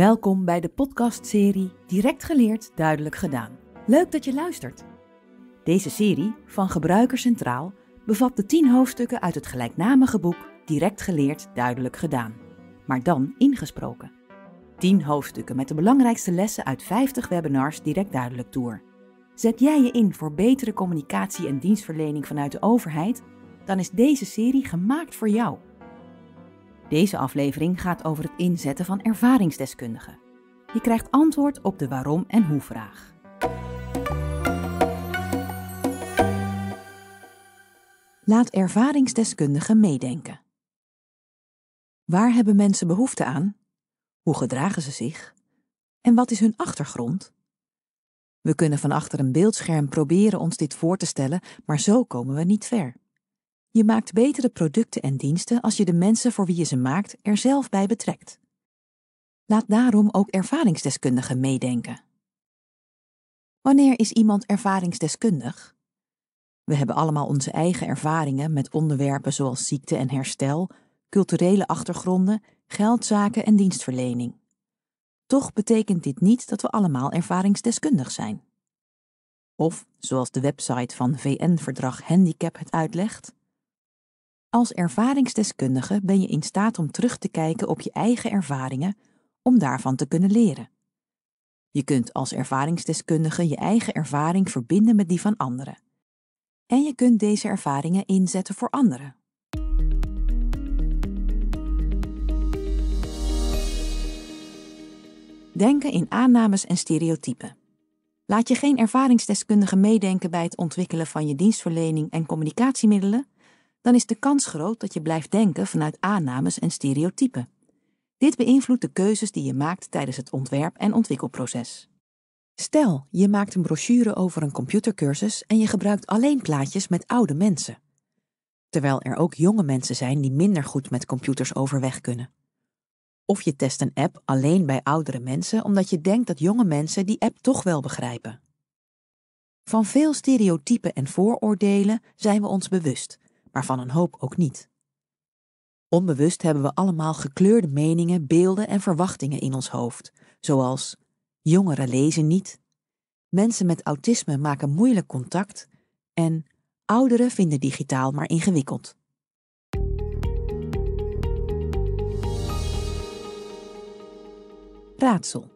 Welkom bij de podcastserie Direct geleerd, duidelijk gedaan. Leuk dat je luistert. Deze serie van Gebruiker Centraal bevat de 10 hoofdstukken uit het gelijknamige boek Direct geleerd, duidelijk gedaan, maar dan ingesproken. 10 hoofdstukken met de belangrijkste lessen uit 50 webinars direct duidelijk door. Zet jij je in voor betere communicatie en dienstverlening vanuit de overheid? Dan is deze serie gemaakt voor jou. Deze aflevering gaat over het inzetten van ervaringsdeskundigen. Je krijgt antwoord op de waarom en hoe vraag. Laat ervaringsdeskundigen meedenken. Waar hebben mensen behoefte aan? Hoe gedragen ze zich? En wat is hun achtergrond? We kunnen van achter een beeldscherm proberen ons dit voor te stellen, maar zo komen we niet ver. Je maakt betere producten en diensten als je de mensen voor wie je ze maakt er zelf bij betrekt. Laat daarom ook ervaringsdeskundigen meedenken. Wanneer is iemand ervaringsdeskundig? We hebben allemaal onze eigen ervaringen met onderwerpen zoals ziekte en herstel, culturele achtergronden, geldzaken en dienstverlening. Toch betekent dit niet dat we allemaal ervaringsdeskundig zijn. Of, zoals de website van VN-verdrag Handicap het uitlegt, als ervaringsdeskundige ben je in staat om terug te kijken op je eigen ervaringen om daarvan te kunnen leren. Je kunt als ervaringsdeskundige je eigen ervaring verbinden met die van anderen. En je kunt deze ervaringen inzetten voor anderen. Denken in aannames en stereotypen. Laat je geen ervaringsdeskundige meedenken bij het ontwikkelen van je dienstverlening en communicatiemiddelen dan is de kans groot dat je blijft denken vanuit aannames en stereotypen. Dit beïnvloedt de keuzes die je maakt tijdens het ontwerp- en ontwikkelproces. Stel, je maakt een brochure over een computercursus en je gebruikt alleen plaatjes met oude mensen. Terwijl er ook jonge mensen zijn die minder goed met computers overweg kunnen. Of je test een app alleen bij oudere mensen omdat je denkt dat jonge mensen die app toch wel begrijpen. Van veel stereotypen en vooroordelen zijn we ons bewust maar van een hoop ook niet. Onbewust hebben we allemaal gekleurde meningen, beelden en verwachtingen in ons hoofd, zoals jongeren lezen niet, mensen met autisme maken moeilijk contact en ouderen vinden digitaal maar ingewikkeld. Raadsel.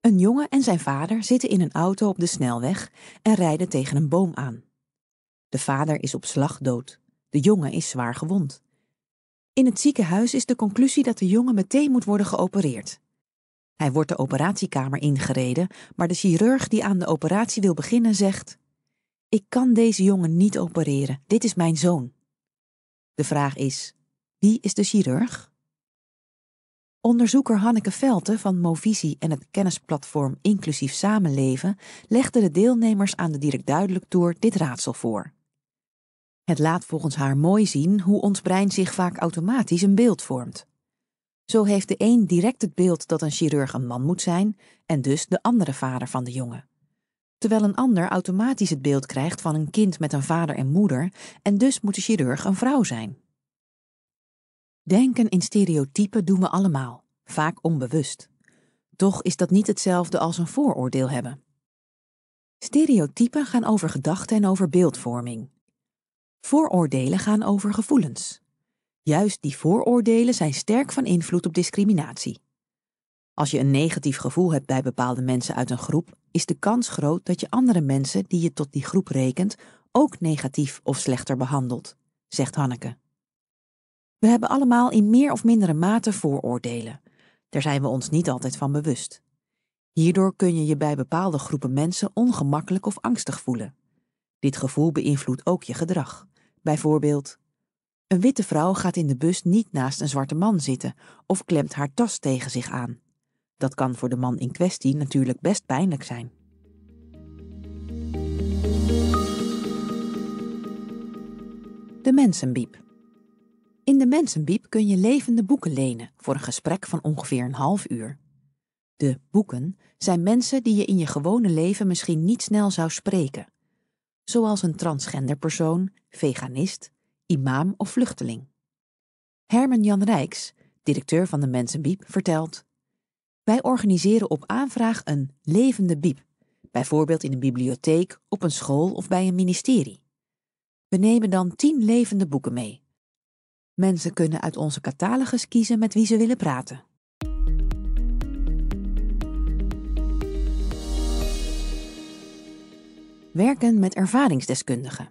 Een jongen en zijn vader zitten in een auto op de snelweg en rijden tegen een boom aan. De vader is op slag dood. De jongen is zwaar gewond. In het ziekenhuis is de conclusie dat de jongen meteen moet worden geopereerd. Hij wordt de operatiekamer ingereden, maar de chirurg die aan de operatie wil beginnen zegt: Ik kan deze jongen niet opereren, dit is mijn zoon. De vraag is: wie is de chirurg? Onderzoeker Hanneke Velte van Movisie en het kennisplatform Inclusief Samenleven legde de deelnemers aan de Direct Duidelijk Tour dit raadsel voor. Het laat volgens haar mooi zien hoe ons brein zich vaak automatisch een beeld vormt. Zo heeft de een direct het beeld dat een chirurg een man moet zijn en dus de andere vader van de jongen. Terwijl een ander automatisch het beeld krijgt van een kind met een vader en moeder en dus moet de chirurg een vrouw zijn. Denken in stereotypen doen we allemaal, vaak onbewust. Toch is dat niet hetzelfde als een vooroordeel hebben. Stereotypen gaan over gedachten en over beeldvorming. Vooroordelen gaan over gevoelens. Juist die vooroordelen zijn sterk van invloed op discriminatie. Als je een negatief gevoel hebt bij bepaalde mensen uit een groep, is de kans groot dat je andere mensen die je tot die groep rekent ook negatief of slechter behandelt, zegt Hanneke. We hebben allemaal in meer of mindere mate vooroordelen. Daar zijn we ons niet altijd van bewust. Hierdoor kun je je bij bepaalde groepen mensen ongemakkelijk of angstig voelen. Dit gevoel beïnvloedt ook je gedrag. Bijvoorbeeld: Een witte vrouw gaat in de bus niet naast een zwarte man zitten of klemt haar tas tegen zich aan. Dat kan voor de man in kwestie natuurlijk best pijnlijk zijn. De Mensenbiep. In de Mensenbiep kun je levende boeken lenen voor een gesprek van ongeveer een half uur. De boeken zijn mensen die je in je gewone leven misschien niet snel zou spreken, zoals een transgender persoon, veganist, imam of vluchteling. Herman Jan Rijks, directeur van de Mensenbiep, vertelt: Wij organiseren op aanvraag een levende biep, bijvoorbeeld in een bibliotheek, op een school of bij een ministerie. We nemen dan tien levende boeken mee. Mensen kunnen uit onze catalogus kiezen met wie ze willen praten. Werken met ervaringsdeskundigen.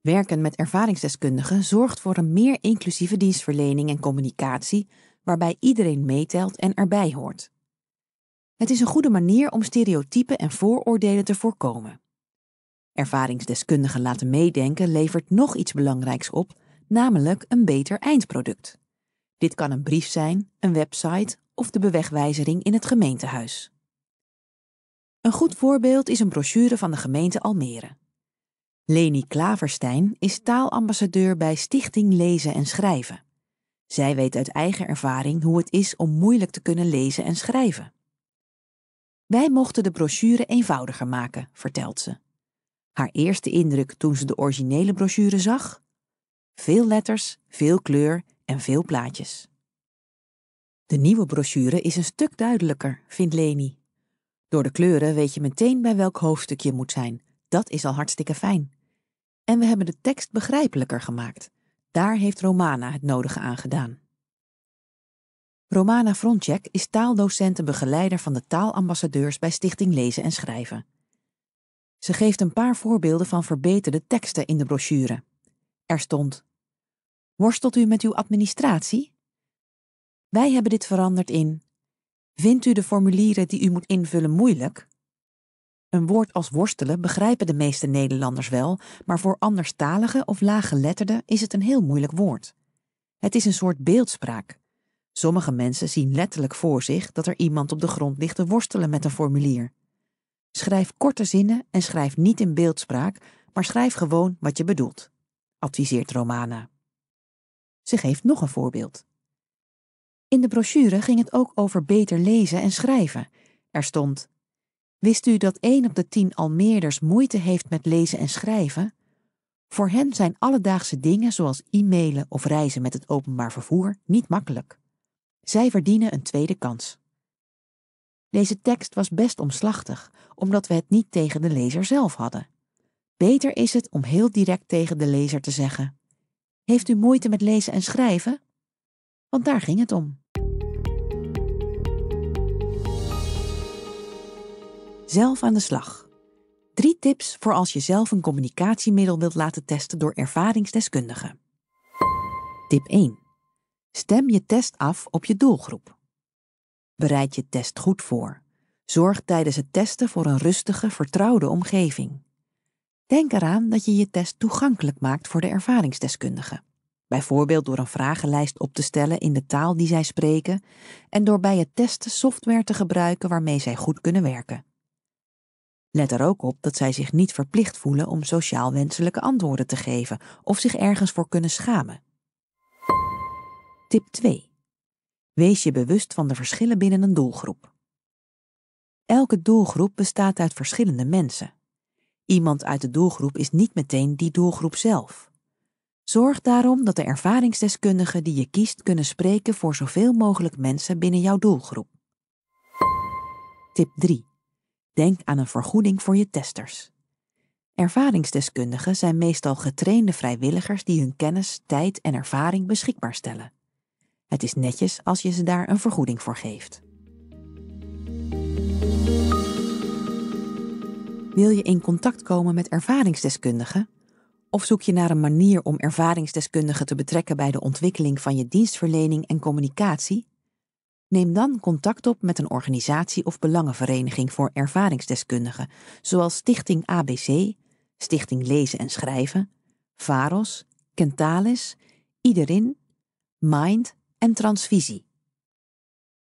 Werken met ervaringsdeskundigen zorgt voor een meer inclusieve dienstverlening en communicatie, waarbij iedereen meetelt en erbij hoort. Het is een goede manier om stereotypen en vooroordelen te voorkomen. Ervaringsdeskundigen laten meedenken levert nog iets belangrijks op, namelijk een beter eindproduct. Dit kan een brief zijn, een website of de bewegwijzering in het gemeentehuis. Een goed voorbeeld is een brochure van de gemeente Almere. Leni Klaverstein is taalambassadeur bij Stichting Lezen en Schrijven. Zij weet uit eigen ervaring hoe het is om moeilijk te kunnen lezen en schrijven. Wij mochten de brochure eenvoudiger maken, vertelt ze. Haar eerste indruk toen ze de originele brochure zag? Veel letters, veel kleur en veel plaatjes. De nieuwe brochure is een stuk duidelijker, vindt Leni. Door de kleuren weet je meteen bij welk hoofdstuk je moet zijn. Dat is al hartstikke fijn. En we hebben de tekst begrijpelijker gemaakt. Daar heeft Romana het nodige aan gedaan. Romana Frontjek is taaldocent en begeleider van de taalambassadeurs bij Stichting Lezen en Schrijven. Ze geeft een paar voorbeelden van verbeterde teksten in de brochure. Er stond: Worstelt u met uw administratie? Wij hebben dit veranderd in Vindt u de formulieren die u moet invullen moeilijk? Een woord als worstelen begrijpen de meeste Nederlanders wel, maar voor anderstaligen of laaggeletterden is het een heel moeilijk woord. Het is een soort beeldspraak. Sommige mensen zien letterlijk voor zich dat er iemand op de grond ligt te worstelen met een formulier. Schrijf korte zinnen en schrijf niet in beeldspraak, maar schrijf gewoon wat je bedoelt, adviseert Romana. Ze geeft nog een voorbeeld. In de brochure ging het ook over beter lezen en schrijven. Er stond: Wist u dat 1 op de 10 Almeerders moeite heeft met lezen en schrijven? Voor hen zijn alledaagse dingen zoals e-mailen of reizen met het openbaar vervoer niet makkelijk. Zij verdienen een tweede kans. Deze tekst was best omslachtig, omdat we het niet tegen de lezer zelf hadden. Beter is het om heel direct tegen de lezer te zeggen: Heeft u moeite met lezen en schrijven? Want daar ging het om. zelf aan de slag. Drie tips voor als je zelf een communicatiemiddel wilt laten testen door ervaringsdeskundigen. Tip 1. Stem je test af op je doelgroep. Bereid je test goed voor. Zorg tijdens het testen voor een rustige, vertrouwde omgeving. Denk eraan dat je je test toegankelijk maakt voor de ervaringsdeskundigen. Bijvoorbeeld door een vragenlijst op te stellen in de taal die zij spreken en door bij het testen software te gebruiken waarmee zij goed kunnen werken. Let er ook op dat zij zich niet verplicht voelen om sociaal wenselijke antwoorden te geven of zich ergens voor kunnen schamen. Tip 2. Wees je bewust van de verschillen binnen een doelgroep. Elke doelgroep bestaat uit verschillende mensen. Iemand uit de doelgroep is niet meteen die doelgroep zelf. Zorg daarom dat de ervaringsdeskundigen die je kiest kunnen spreken voor zoveel mogelijk mensen binnen jouw doelgroep. Tip 3. Denk aan een vergoeding voor je testers. Ervaringsdeskundigen zijn meestal getrainde vrijwilligers die hun kennis, tijd en ervaring beschikbaar stellen. Het is netjes als je ze daar een vergoeding voor geeft. Wil je in contact komen met ervaringsdeskundigen? Of zoek je naar een manier om ervaringsdeskundigen te betrekken bij de ontwikkeling van je dienstverlening en communicatie? Neem dan contact op met een organisatie of belangenvereniging voor ervaringsdeskundigen, zoals Stichting ABC, Stichting Lezen en Schrijven, Varos, Kentalis, Iederin, Mind en Transvisie.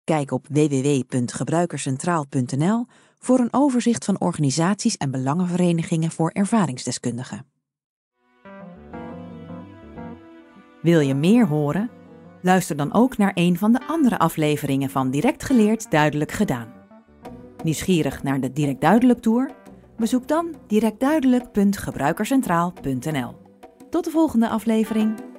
Kijk op www.gebruikerscentraal.nl voor een overzicht van organisaties en belangenverenigingen voor ervaringsdeskundigen. Wil je meer horen? Luister dan ook naar een van de andere afleveringen van Direct Geleerd Duidelijk Gedaan. Nieuwsgierig naar de Direct Duidelijk Tour? Bezoek dan directduidelijk.gebruikercentraal.nl. Tot de volgende aflevering.